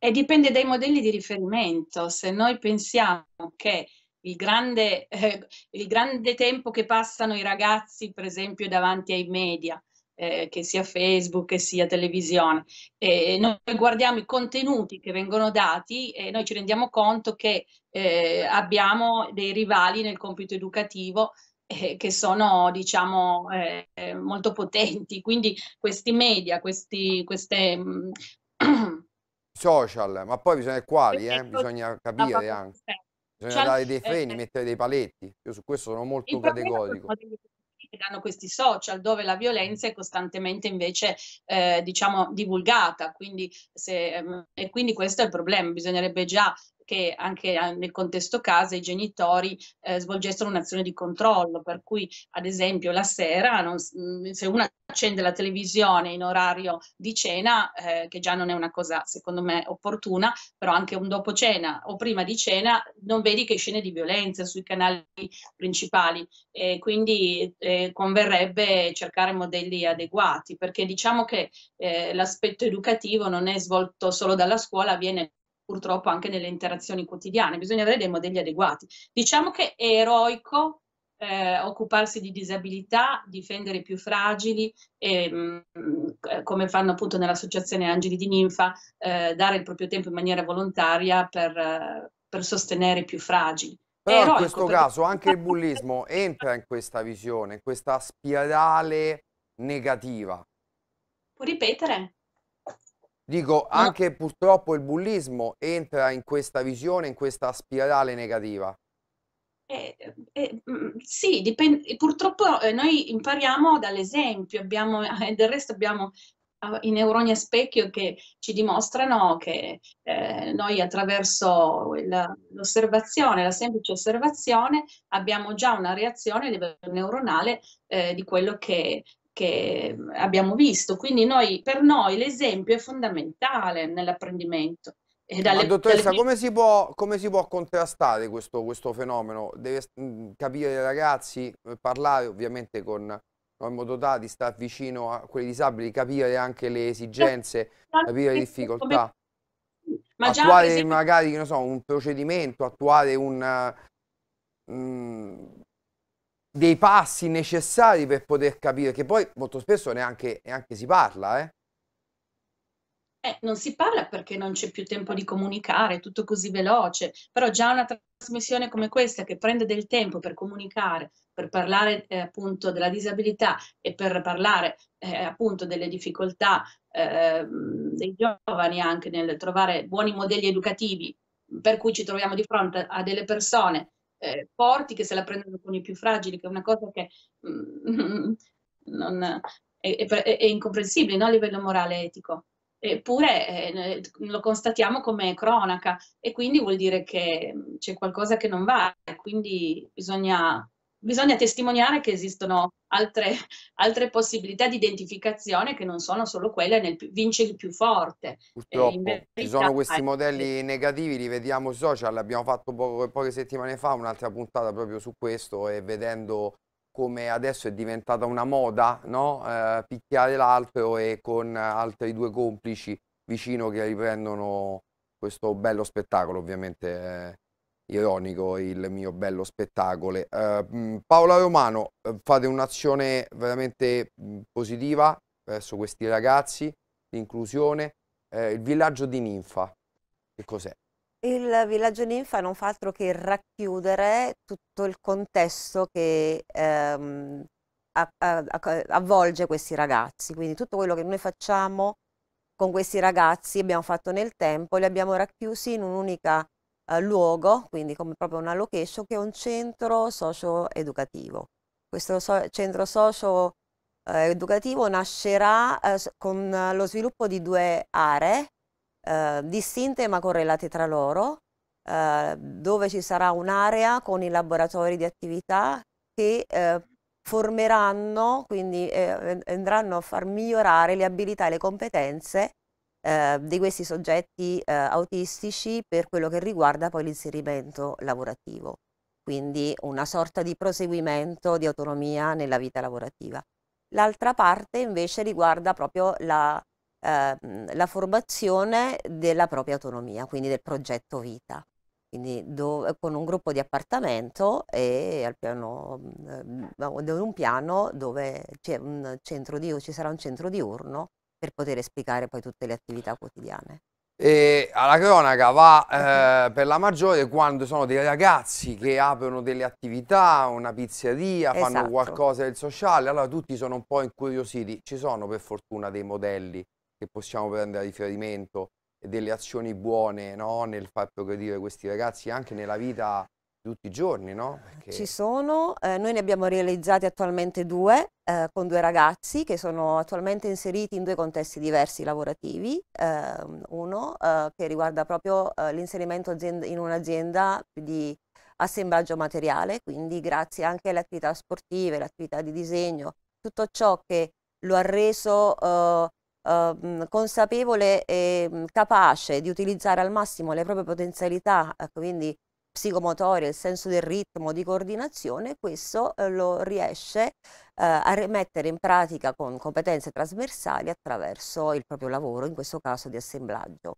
E dipende dai modelli di riferimento. Se noi pensiamo che il grande, eh, il grande tempo che passano i ragazzi, per esempio, davanti ai media, eh, che sia Facebook, che sia televisione. E noi guardiamo i contenuti che vengono dati e noi ci rendiamo conto che eh, abbiamo dei rivali nel compito educativo eh, che sono diciamo eh, molto potenti. Quindi questi media, questi, queste... Mm, social, ma poi bisogna quali, eh? bisogna capire anche. Eh, bisogna cioè, dare dei freni, mettere dei paletti. Io su questo sono molto categorico che danno questi social dove la violenza è costantemente invece eh, diciamo divulgata quindi se, ehm, e quindi questo è il problema bisognerebbe già che anche nel contesto casa i genitori eh, svolgessero un'azione di controllo, per cui ad esempio la sera, non, mm, se una accende la televisione in orario di cena, eh, che già non è una cosa secondo me opportuna, però anche un dopo cena o prima di cena non vedi che scene di violenza sui canali principali e quindi eh, converrebbe cercare modelli adeguati perché diciamo che eh, l'aspetto educativo non è svolto solo dalla scuola, viene purtroppo anche nelle interazioni quotidiane, bisogna avere dei modelli adeguati. Diciamo che è eroico eh, occuparsi di disabilità, difendere i più fragili, e, ehm, mh, eh, come fanno appunto nell'associazione Angeli di Ninfa, eh, dare il proprio tempo in maniera volontaria per, eh, per sostenere i più fragili. Però eroico, in questo perché... caso anche il bullismo entra in questa visione, in questa spirale negativa. Puoi ripetere? Dico, anche purtroppo il bullismo entra in questa visione, in questa spirale negativa. Eh, eh, mm, sì, dipende, purtroppo eh, noi impariamo dall'esempio, abbiamo, del resto abbiamo eh, i neuroni a specchio che ci dimostrano che eh, noi attraverso l'osservazione, la semplice osservazione, abbiamo già una reazione a livello neuronale di quello che che abbiamo visto. Quindi noi, per noi l'esempio è fondamentale nell'apprendimento. E Dalle, dottoressa, dalle... Come, si può, come, si può, contrastare questo, questo fenomeno? Deve mm, capire i ragazzi, eh, parlare ovviamente con di stare vicino a quelli disabili, capire anche le esigenze, certo. capire le difficoltà. Come... Ma attuare esempio... magari so, un procedimento, attuare un... Mm, dei passi necessari per poter capire, che poi molto spesso neanche, neanche si parla, eh? Eh, non si parla perché non c'è più tempo di comunicare, è tutto così veloce, però già una trasmissione come questa che prende del tempo per comunicare, per parlare eh, appunto della disabilità e per parlare eh, appunto delle difficoltà eh, dei giovani anche nel trovare buoni modelli educativi, per cui ci troviamo di fronte a delle persone eh, forti che se la prendono con i più fragili, che è una cosa che mm, non, è, è, è, incomprensibile no? a livello morale e etico. Eppure eh, lo constatiamo come cronaca e quindi vuol dire che c'è qualcosa che non va e quindi bisogna bisogna testimoniare che esistono altre, altre, possibilità di identificazione che non sono solo quelle nel vince il più forte. Purtroppo ci sono questi modelli negativi, li vediamo sui social, abbiamo fatto poco, poche settimane fa un'altra puntata proprio su questo e vedendo come adesso è diventata una moda, no? eh, picchiare l'altro e con altri due complici vicino che riprendono questo bello spettacolo ovviamente. Eh ironico il mio bello spettacolo. Eh, mm, Paola Romano, eh, fate un'azione veramente mm, positiva verso questi ragazzi, l'inclusione. Eh, il villaggio di Ninfa, che cos'è? Il villaggio Ninfa non fa altro che racchiudere tutto il contesto che ehm, a, a, a, avvolge questi ragazzi, quindi tutto quello che noi facciamo con questi ragazzi abbiamo fatto nel tempo, li abbiamo racchiusi in un'unica eh, luogo, quindi come proprio una location, che è un centro socio-educativo. Questo so centro socio-educativo eh, nascerà eh, con lo sviluppo di due aree eh, distinte ma correlate tra loro, eh, dove ci sarà un'area con i laboratori di attività che formeranno, quindi andranno a far migliorare le abilità e le competenze eh, di questi soggetti eh, autistici per quello che riguarda poi l'inserimento lavorativo, quindi una sorta di proseguimento di autonomia nella vita lavorativa. L'altra parte invece riguarda proprio la, eh, la formazione della propria autonomia, quindi del progetto vita quindi dove, con un gruppo di appartamento e al piano, eh, un piano dove un di, ci sarà un centro diurno per poter spiegare poi tutte le attività quotidiane. E eh, alla cronaca va eh, per la maggiore quando sono dei ragazzi che aprono delle attività, una pizzeria, esatto. fanno qualcosa del sociale, allora tutti sono un po' incuriositi. Ci sono per fortuna dei modelli che possiamo prendere a riferimento e delle azioni buone no? nel far progredire questi ragazzi anche nella vita tutti i giorni, no? Perché... Ci sono, eh, noi ne abbiamo realizzati attualmente due eh, con due ragazzi che sono attualmente inseriti in due contesti diversi lavorativi, ehm, eh, uno che riguarda proprio eh, l'inserimento in un'azienda di assemblaggio materiale, quindi grazie anche alle attività sportive, alle attività di disegno, tutto ciò che lo ha reso eh, eh, mm, consapevole e mm, capace di utilizzare al massimo le proprie potenzialità, ecco, quindi psicomotoria, il senso del ritmo, di coordinazione, questo eh, lo riesce eh, a rimettere in pratica con competenze trasversali attraverso il proprio lavoro, in questo caso di assemblaggio,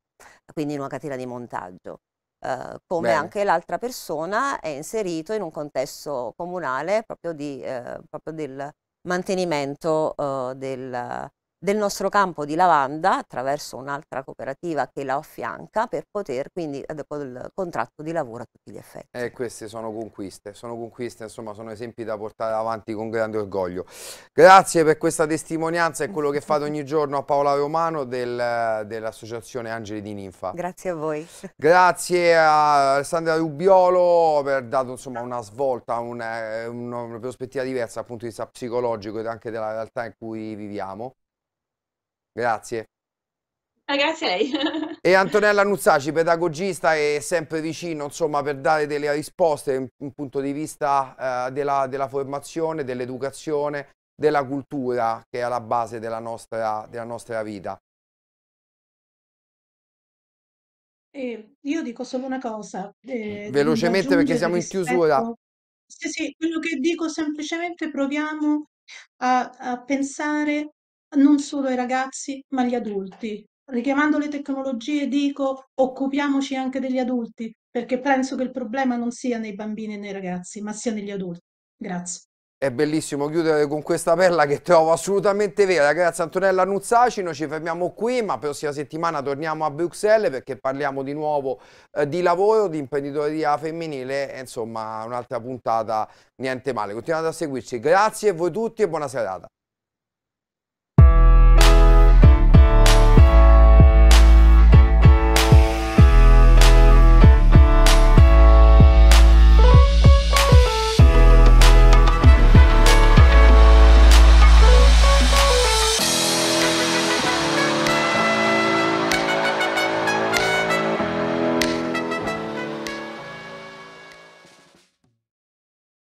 quindi in una catena di montaggio. Eh, come Bene. anche l'altra persona è inserito in un contesto comunale proprio, di, eh, proprio del mantenimento eh, del, del nostro campo di lavanda attraverso un'altra cooperativa che la affianca per poter quindi eh, il contratto di lavoro a tutti gli effetti. E eh, queste sono conquiste, sono conquiste, insomma sono esempi da portare avanti con grande orgoglio. Grazie per questa testimonianza e quello che fate ogni giorno a Paola Romano del, dell'associazione Angeli di Ninfa. Grazie a voi. Grazie a Alessandra Rubiolo per dato insomma una svolta, una, eh, una prospettiva diversa dal punto di vista psicologico e anche della realtà in cui viviamo. Grazie. Ah, grazie a lei. e Antonella Nuzzaci, pedagogista e sempre vicino insomma, per dare delle risposte in, in punto di vista eh, della, della, formazione, dell'educazione, della cultura che è alla base della nostra, della nostra vita. Eh, io dico solo una cosa. Eh, mm, Velocemente perché siamo in chiusura. Sì, sì, quello che dico semplicemente proviamo a, a pensare non solo ai ragazzi, ma agli adulti. Richiamando le tecnologie dico occupiamoci anche degli adulti, perché penso che il problema non sia nei bambini e nei ragazzi, ma sia negli adulti. Grazie. È bellissimo chiudere con questa perla che trovo assolutamente vera. Grazie Antonella Nuzzacino, ci fermiamo qui, ma prossima settimana torniamo a Bruxelles perché parliamo di nuovo eh, di lavoro, di imprenditoria femminile e insomma un'altra puntata niente male. Continuate a seguirci, grazie a voi tutti e buona serata.